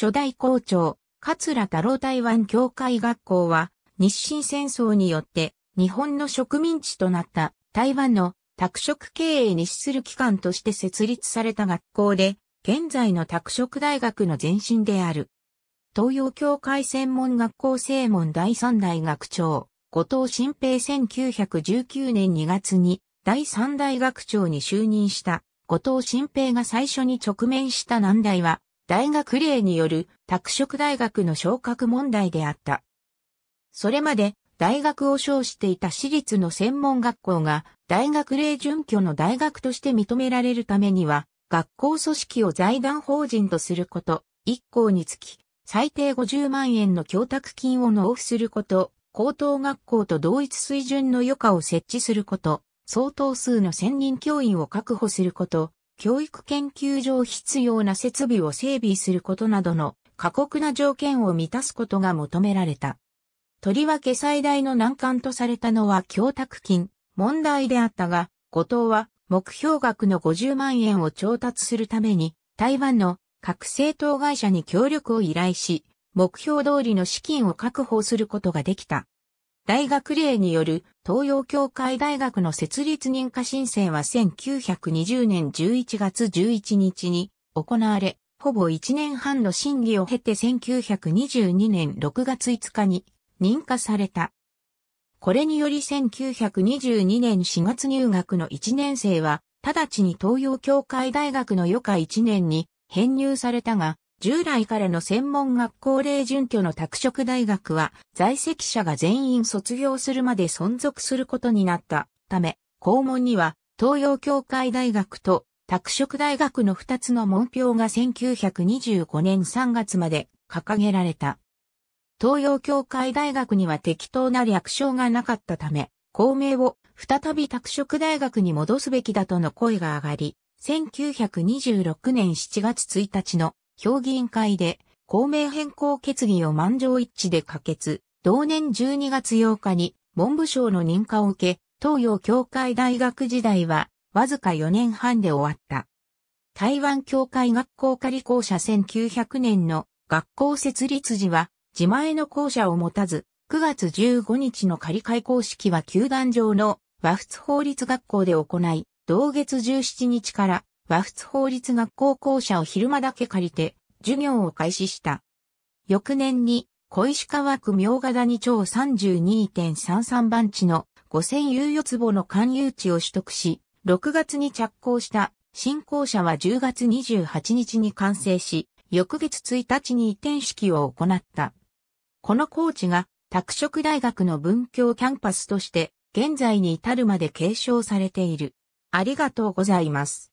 初代校長、桂太郎台湾協会学校は、日清戦争によって日本の植民地となった台湾の拓殖経営に資する機関として設立された学校で、現在の拓殖大学の前身である。東洋協会専門学校正門第3代学長、後藤新平1919年2月に第3代学長に就任した、後藤新平が最初に直面した難題は、大学令による拓殖大学の昇格問題であった。それまで大学を称していた私立の専門学校が大学令準拠の大学として認められるためには学校組織を財団法人とすること、1校につき最低50万円の供託金を納付すること、高等学校と同一水準の余暇を設置すること、相当数の専任教員を確保すること、教育研究上必要な設備を整備することなどの過酷な条件を満たすことが求められた。とりわけ最大の難関とされたのは供託金問題であったが、後藤は目標額の50万円を調達するために台湾の各政党会社に協力を依頼し、目標通りの資金を確保することができた。大学令による東洋協会大学の設立認可申請は1920年11月11日に行われ、ほぼ1年半の審議を経て1922年6月5日に認可された。これにより1922年4月入学の1年生は、直ちに東洋協会大学の余暇1年に編入されたが、従来からの専門学校例準拠の拓殖大学は在籍者が全員卒業するまで存続することになったため、校門には東洋協会大学と拓殖大学の2つの門票が1925年3月まで掲げられた。東洋協会大学には適当な略称がなかったため、校名を再び拓殖大学に戻すべきだとの声が上がり、1926年7月1日の評議員会で公明変更決議を満場一致で可決、同年12月8日に文部省の認可を受け、東洋協会大学時代はわずか4年半で終わった。台湾協会学校仮校舎1900年の学校設立時は自前の校舎を持たず、9月15日の仮開校式は球団上の和仏法律学校で行い、同月17日から和仏法律学校校舎を昼間だけ借りて、授業を開始した。翌年に、小石川区明ヶ谷町32.33番地の5000猶予坪の勧誘地を取得し、6月に着工した新校舎は10月28日に完成し、翌月1日に移転式を行った。この校地が拓殖大学の文教キャンパスとして現在に至るまで継承されている。ありがとうございます。